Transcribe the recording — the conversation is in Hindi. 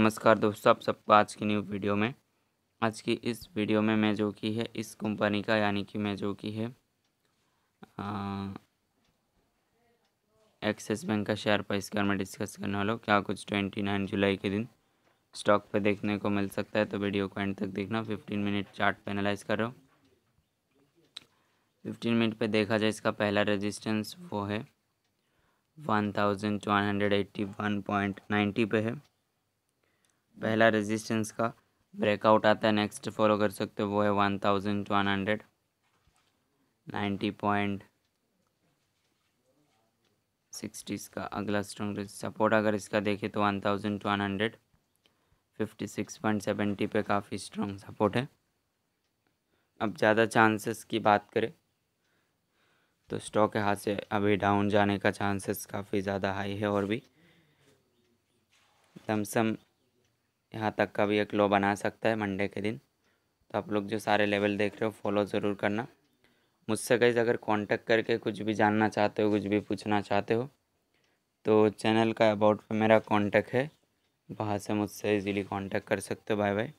नमस्कार दोस्तों आप सबको आज की न्यू वीडियो में आज की इस वीडियो में मैं जो की है इस कंपनी का यानी कि मैं जो की है एक्सिस बैंक का शेयर प्राइस के में डिस्कस करने वाला हूँ क्या कुछ ट्वेंटी नाइन जुलाई के दिन स्टॉक पे देखने को मिल सकता है तो वीडियो को एंड तक देखना फिफ्टीन मिनट चार्ट पे एनालाइज कर फिफ्टीन मिनट पर देखा जाए इसका पहला रजिस्टेंस वो है one thousand one hundred eighty one point ninety पे है पहला रेजिस्टेंस का ब्रेकआउट आता है नेक्स्ट फॉलो कर सकते हो वो है one thousand one hundred ninety point sixties का अगला स्ट्रॉन्ग सपोर्ट अगर इसका देखें तो one thousand one hundred fifty six point seventy पे काफ़ी स्ट्रॉन्ग सपोर्ट है अब ज़्यादा चांसेस की बात करें तो स्टॉक के हाथ से अभी डाउन जाने का चांसेस काफ़ी ज़्यादा हाई है और भी लमसम यहाँ तक का भी एक लो बना सकता है मंडे के दिन तो आप लोग जो सारे लेवल देख रहे हो फॉलो ज़रूर करना मुझसे कहीं अगर कांटेक्ट करके कुछ भी जानना चाहते हो कुछ भी पूछना चाहते हो तो चैनल का अबाउट पे मेरा कांटेक्ट है वहाँ से मुझसे इजीली कांटेक्ट कर सकते हो बाय बाय